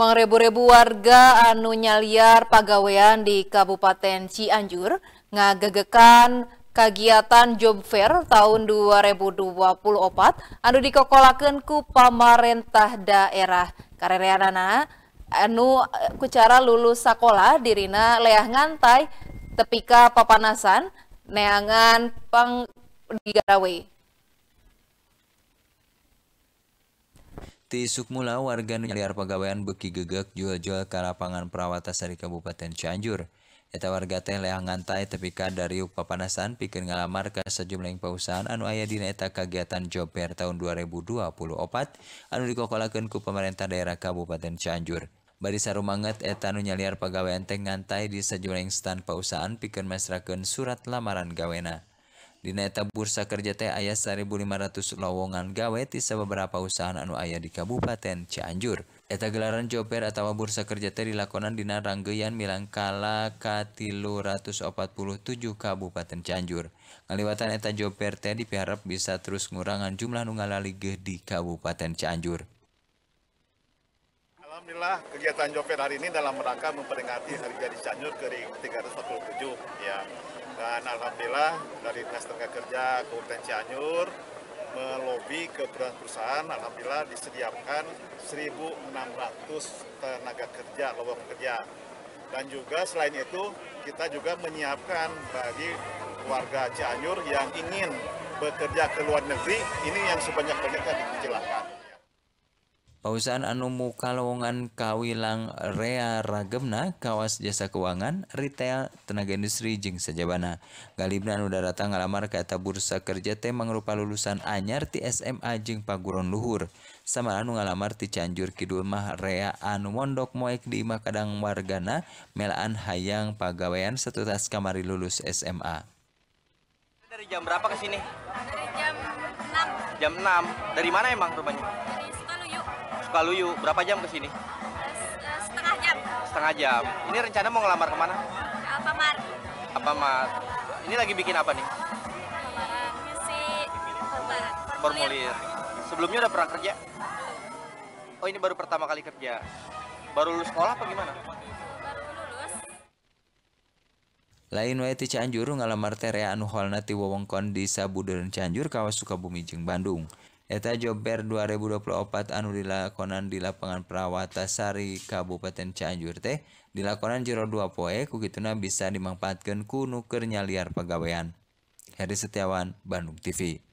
mengrebu rebu warga anu nyaliar pagawean di Kabupaten Cianjur ngagegekan kegiatan job fair tahun 2024 anu dikokolakeun ku pamarentah daerah karereanana anu eh, kucara lulus sekolah dirina leah ngantai tepika papanasan neangan pang di Ti Sukmula warga nyaliar pegawaian beki gegek jual-jual karapangan perawatan dari Kabupaten Cianjur. Eta warga teh leang ngantai tepika dari panasan pikir ngalamar ke sejumlah pausahaan anu aya dina eta kegiatan job fair tahun 2024 anu dikokolakan ku pemerintah daerah Kabupaten Cianjur. Barisa rumanget etanu nyaliar pegawaian teh ngantai di sejumlah stan pausahaan pikir mesrakeun surat lamaran gawena. Di neta bursa kerja teh ayah 1500 lowongan gawe di beberapa usaha anu ayah di Kabupaten Cianjur. Eta gelaran joper atau bursa kerja teh dilakonan di ranggeyan milangkala ka 347 Kabupaten Cianjur. Ngaliwatan eta joper teh dipiharap bisa terus ngurangan jumlah nu di Kabupaten Cianjur. Alhamdulillah kegiatan joper hari ini dalam rangka memperingati hari jadi Cianjur ke 347 ya dan alhamdulillah dari Dinas Tenaga Kerja Kabupaten Cianjur melobi ke perusahaan, alhamdulillah disediakan 1.600 tenaga kerja, lowongan kerja. Dan juga selain itu, kita juga menyiapkan bagi warga Cianjur yang ingin bekerja ke luar negeri, ini yang sebanyak-banyaknya dijelaskan. Pausan anu mukalowongan kawilang rea ragemna kawas jasa keuangan, retail, tenaga industri jeung sajabana. Galibna anu datang ngalamar ka eta bursa kerja teh mangrupa lulusan anyar ti SMA jeung paguron luhur. Sama anu ngalamar ti Cianjur Kidul mah rea anu mondok moek di imah kadang wargana melaan hayang pagawean setutas kamari lulus SMA. Dari jam berapa ke sini? Dari jam 6. Jam 6. Dari mana emang rumahnya? Sukaluyu. Berapa jam ke sini? Setengah jam. Setengah jam. Ini rencana mau ngelamar kemana? Apa mar? Ini lagi bikin apa nih? Misi formulir. Sebelumnya udah pernah kerja? Oh ini baru pertama kali kerja. Baru lulus sekolah apa gimana? Lain wae ti Cianjur ngalamar tere anu holna ti wewengkon desa Sabudeureun Cianjur kawas Sukabumi jeung Bandung. Jober 2024 anu dilakonan di Lapangan Praawata Sari Kabupaten Canjurte Dilakkonan jero 2 poe kugi Tenna bisa dimanfaatkan kuno kernya liar pegaweian. Hardi Setewan Bandung TV.